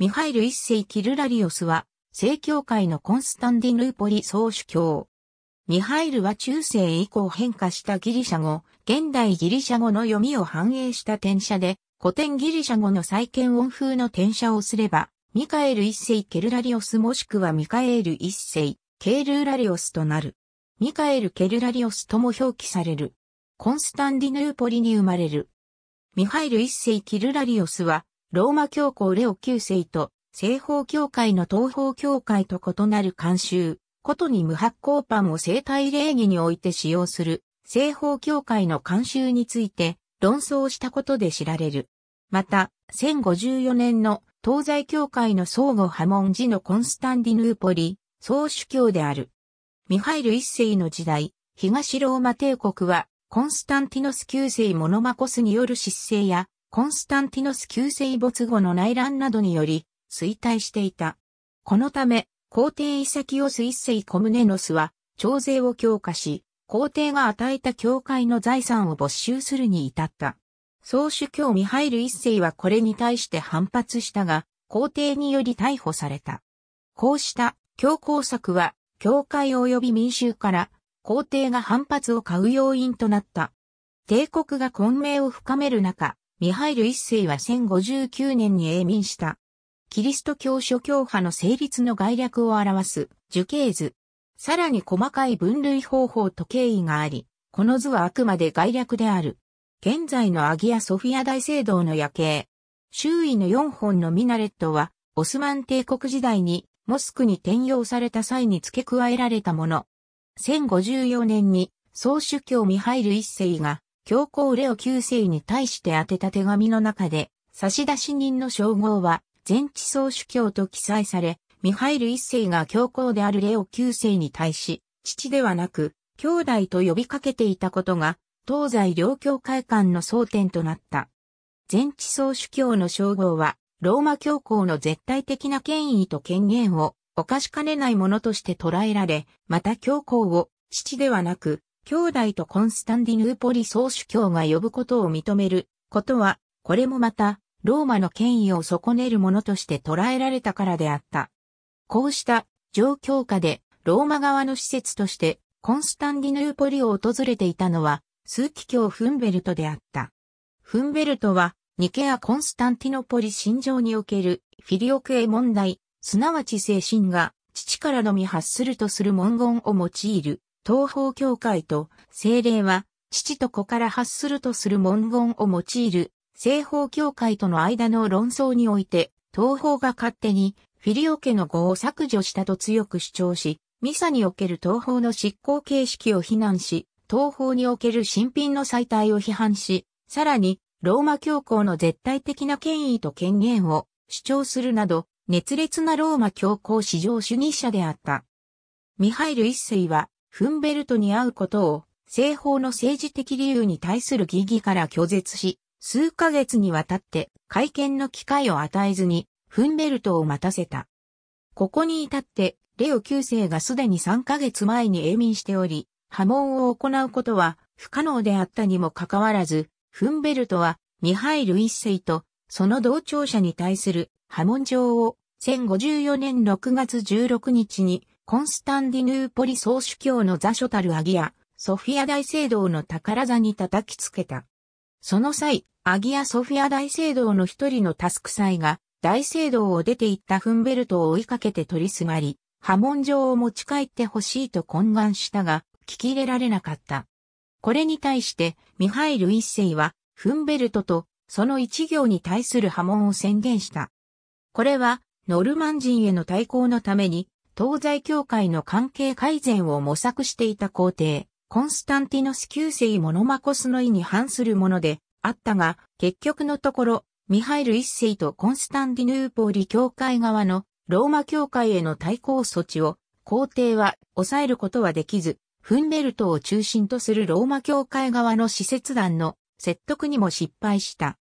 ミハイル一世キルラリオスは、正教会のコンスタンディヌーポリ総主教。ミハイルは中世以降変化したギリシャ語、現代ギリシャ語の読みを反映した転写で、古典ギリシャ語の再建音風の転写をすれば、ミカエル一世ケルラリオスもしくはミカエル一世、ケルラリオスとなる。ミカエル・ケルラリオスとも表記される。コンスタンディヌーポリに生まれる。ミハイル一世キルラリオスは、ローマ教皇レオ九世と西方教会の東方教会と異なる慣習、ことに無発光パンを生体礼儀において使用する西方教会の慣習について論争したことで知られる。また、1054年の東西教会の相互波紋時のコンスタンディヌーポリ、総主教である。ミハイル一世の時代、東ローマ帝国はコンスタンティノス九世モノマコスによる失政やコンスタンティノス旧世没後の内乱などにより衰退していた。このため、皇帝イサキオス一世コムネノスは、徴税を強化し、皇帝が与えた教会の財産を没収するに至った。総主教ミハイル一世はこれに対して反発したが、皇帝により逮捕された。こうした強硬策は、教会及び民衆から皇帝が反発を買う要因となった。帝国が混迷を深める中、ミハイル一世は1059年に永民した。キリスト教諸教派の成立の概略を表す樹形図。さらに細かい分類方法と経緯があり、この図はあくまで概略である。現在のアギア・ソフィア大聖堂の夜景。周囲の4本のミナレットは、オスマン帝国時代にモスクに転用された際に付け加えられたもの。1054年に、総主教ミハイル一世が教皇レオ9世に対して宛てた手紙の中で、差出人の称号は、全地総主教と記載され、ミハイル一世が教皇であるレオ9世に対し、父ではなく、兄弟と呼びかけていたことが、東西両教会館の争点となった。全地総主教の称号は、ローマ教皇の絶対的な権威と権限を、犯しかねないものとして捉えられ、また教皇を、父ではなく、兄弟とコンスタンディヌーポリ総主教が呼ぶことを認めることは、これもまた、ローマの権威を損ねるものとして捉えられたからであった。こうした状況下で、ローマ側の施設として、コンスタンディヌーポリを訪れていたのは、枢機卿フンベルトであった。フンベルトは、ニケア・コンスタンティノポリ心情におけるフィリオクエ問題、すなわち精神が父からのみ発するとする文言を用いる東方教会と精霊は、父と子から発するとする文言を用いる、西方教会との間の論争において、東方が勝手に、フィリオ家の語を削除したと強く主張し、ミサにおける東方の執行形式を非難し、東方における新品の再体を批判し、さらに、ローマ教皇の絶対的な権威と権限を主張するなど、熱烈なローマ教皇史上主義者であった。ミハイル一世は、フンベルトに会うことを、西方の政治的理由に対する疑義から拒絶し、数ヶ月にわたって会見の機会を与えずに、フンベルトを待たせた。ここに至って、レオ9世がすでに3ヶ月前に永眠しており、波紋を行うことは不可能であったにもかかわらず、フンベルトはミハイル一世とその同調者に対する波紋状を1054年6月16日にコンスタンディヌーポリ総主教の座所たるアギア、ソフィア大聖堂の宝座に叩きつけた。その際、アギア・ソフィア大聖堂の一人のタスク祭が、大聖堂を出て行ったフンベルトを追いかけて取りすがり、波紋状を持ち帰ってほしいと懇願したが、聞き入れられなかった。これに対して、ミハイル一世は、フンベルトと、その一行に対する波紋を宣言した。これは、ノルマン人への対抗のために、東西教会の関係改善を模索していた皇帝、コンスタンティノス旧世モノマコスの意に反するものであったが、結局のところ、ミハイル一世とコンスタンディヌーポーリ教会側のローマ教会への対抗措置を皇帝は抑えることはできず、フンベルトを中心とするローマ教会側の使節団の説得にも失敗した。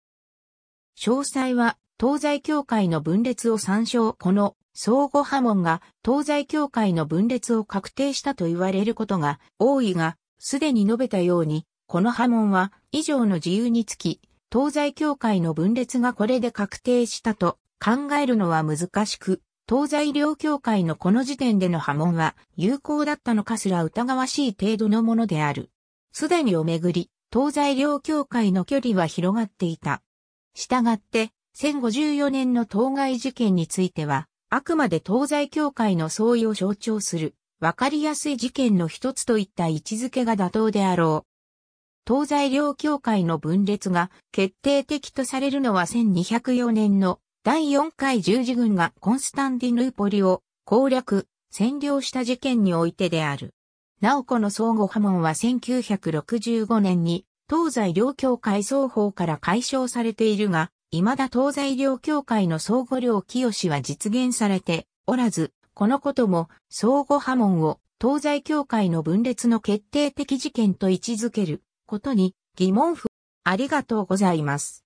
詳細は東西教会の分裂を参照この相互波紋が東西教会の分裂を確定したと言われることが多いが、すでに述べたように、この波紋は以上の自由につき、東西教会の分裂がこれで確定したと考えるのは難しく、東西両教会のこの時点での波紋は有効だったのかすら疑わしい程度のものである。すでにをめぐり、東西両教会の距離は広がっていた。したがって、1054年の当該事件については、あくまで東西教会の相違を象徴する、わかりやすい事件の一つといった位置づけが妥当であろう。東西両教会の分裂が決定的とされるのは1204年の第4回十字軍がコンスタンディヌーポリを攻略、占領した事件においてである。なおこの相互波紋は1965年に東西両教会双方から解消されているが、未だ東西両協会の相互両清は実現されておらず、このことも相互波紋を東西協会の分裂の決定的事件と位置づけることに疑問符。ありがとうございます。